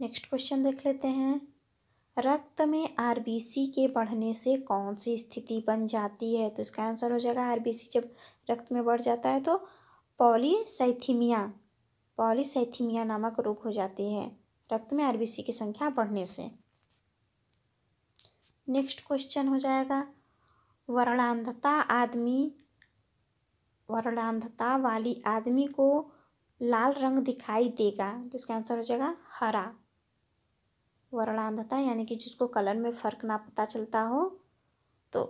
next question देख लेते हैं रक्त में आरबीसी के बढ़ने से कौन सी स्थिति बन जाती है तो इसका आंसर हो जाएगा आरबीसी जब रक्त में बढ़ जाता है तो पॉलीसाइथीमिया पॉलीसाइथीमिया नामक रोग हो जाती है रक्त में आरबीसी की संख्या बढ़ने से नेक्स्ट क्वेश्चन हो जाएगा वर्णांधता आदमी वर्णांधता वाली आदमी को लाल रंग दिखाई देगा तो इसका आंसर हो जाएगा हरा वर्णांधता यानी कि जिसको कलर में फ़र्क ना पता चलता हो तो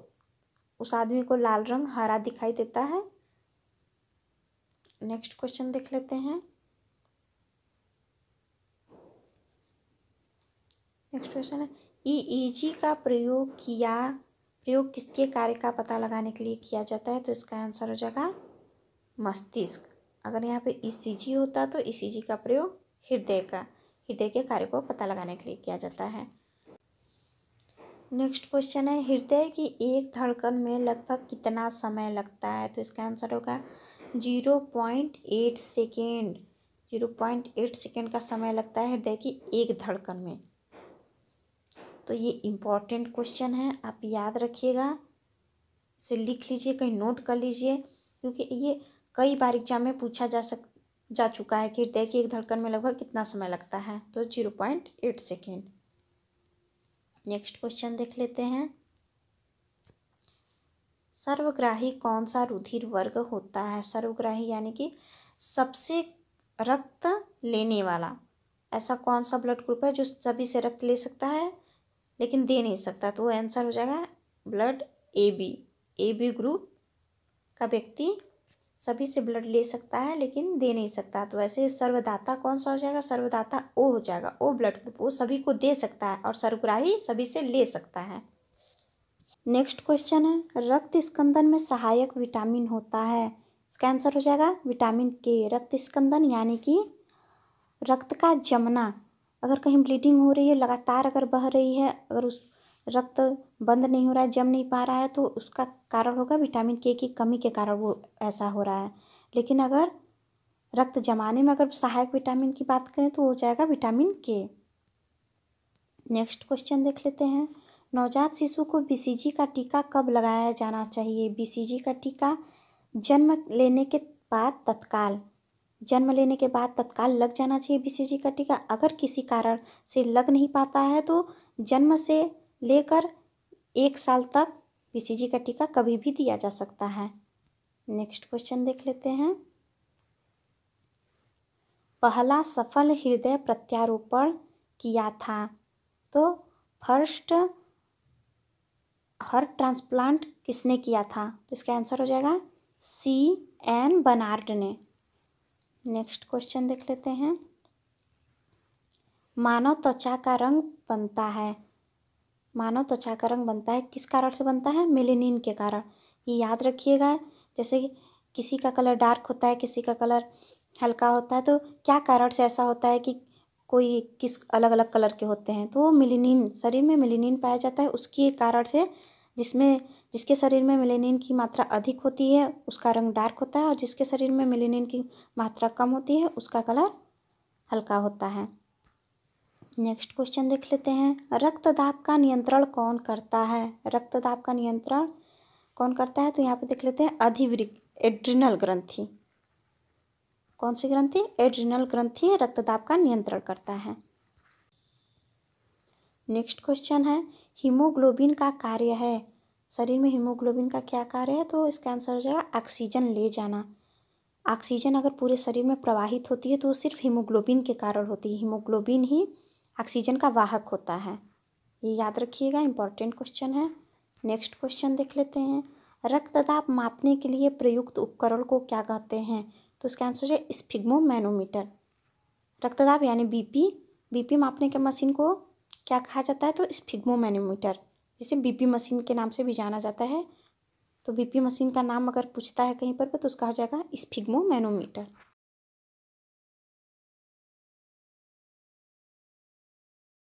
उस आदमी को लाल रंग हरा दिखाई देता है नेक्स्ट क्वेश्चन देख लेते हैं नेक्स्ट क्वेश्चन है ईईजी e e का प्रयोग किया प्रयोग किसके कार्य का पता लगाने के लिए किया जाता है तो इसका आंसर हो जाएगा मस्तिष्क अगर यहाँ पे ईसीजी e होता तो ईसीजी का प्रयोग हृदय का हृदय के कार्य को पता लगाने के लिए किया जाता है नेक्स्ट क्वेश्चन है हृदय की एक धड़कन में लगभग कितना समय लगता है तो इसका आंसर होगा zero point eight second zero point eight second का समय लगता है हृदय की एक धड़कन में तो ये इम्पॉर्टेंट क्वेश्चन है आप याद रखिएगा इसे लिख लीजिए कहीं नोट कर लीजिए क्योंकि ये कई बार एग्जाम में पूछा जा सक जा चुका है कि हृदय की एक धड़कन में लगभग कितना समय लगता है तो zero point eight second next question देख लेते हैं सर्वग्राही कौन सा रुधिर वर्ग होता है सर्वग्राही यानी कि सबसे रक्त लेने वाला ऐसा कौन सा ब्लड ग्रुप है जो सभी से रक्त ले सकता है लेकिन दे नहीं सकता तो वो आंसर हो जाएगा blood A B A B group का व्यक्ति सभी से ब्लड ले सकता है लेकिन दे नहीं सकता तो वैसे सर्वदाता कौन सा हो जाएगा सर्वदाता ओ हो जाएगा ओ ब्लड ग्रुप वो सभी को दे सकता है और सर्वग्राही सभी से ले सकता है नेक्स्ट क्वेश्चन है रक्त स्कंदन में सहायक विटामिन होता है इसका आंसर हो जाएगा विटामिन के रक्त स्कंदन यानी कि रक्त का जमना अगर कहीं ब्लीडिंग हो रही है लगातार अगर बह रही है अगर उस रक्त बंद नहीं हो रहा है जम नहीं पा रहा है तो उसका कारण होगा विटामिन के की कमी के कारण वो ऐसा हो रहा है लेकिन अगर रक्त जमाने में अगर सहायक विटामिन की बात करें तो हो जाएगा विटामिन के नेक्स्ट क्वेश्चन देख लेते हैं नवजात शिशु को बीसीजी का टीका कब लगाया जाना चाहिए बीसीजी का टीका जन्म लेने के बाद तत्काल जन्म लेने के बाद तत्काल लग जाना चाहिए बीसीजी का टीका अगर किसी कारण से लग नहीं पाता है तो जन्म से लेकर एक साल तक पीसीजी का टीका कभी भी दिया जा सकता है नेक्स्ट क्वेश्चन देख लेते हैं पहला सफल हृदय प्रत्यारोपण किया था तो फर्स्ट हर्ट ट्रांसप्लांट किसने किया था तो इसका आंसर हो जाएगा सी एन बनार्ड ने नेक्स्ट क्वेश्चन देख लेते हैं मानव त्वचा का रंग बनता है मानव त्वचा का रंग बनता है किस कारण से बनता है मेलेनिन के कारण ये याद रखिएगा जैसे कि किसी का कलर डार्क होता है किसी का कलर हल्का होता है तो क्या कारण से ऐसा होता है कि कोई किस अलग अलग कलर के होते हैं तो वो मिलिनिन शरीर में मिलिनिन पाया जाता है उसके कारण से जिसमें जिसके शरीर में मिलिनिन की मात्रा अधिक होती है उसका रंग डार्क होता है और जिसके शरीर में मिलिनिन की मात्रा कम होती है उसका कलर हल्का होता है नेक्स्ट क्वेश्चन देख लेते हैं रक्तदाब का नियंत्रण कौन करता है रक्तदाब का नियंत्रण कौन करता है तो यहाँ पे देख लेते हैं अधिवृक एड्रिनल ग्रंथि कौन सी ग्रंथि एड्रिनल ग्रंथि रक्तदाब का नियंत्रण करता है नेक्स्ट क्वेश्चन है हीमोग्लोबिन का कार्य है शरीर में हीमोग्लोबिन का क्या कार्य है तो इसका आंसर हो जाएगा ऑक्सीजन ले जाना ऑक्सीजन अगर पूरे शरीर में प्रवाहित होती है तो वो सिर्फ हीमोग्लोबिन के कारण होती है हीमोग्लोबिन ही ऑक्सीजन का वाहक होता है ये याद रखिएगा इम्पॉर्टेंट क्वेश्चन है नेक्स्ट क्वेश्चन देख लेते हैं रक्तदाब मापने के लिए प्रयुक्त उपकरण को क्या कहते हैं तो उसका आंसर है मैनोमीटर रक्तदाब यानी बीपी बीपी मापने के मशीन को क्या कहा जाता है तो मैनोमीटर जिसे बीपी मशीन के नाम से भी जाना जाता है तो बीपी मशीन का नाम अगर पूछता है कहीं पर तो उसका हो जाएगा मैनोमीटर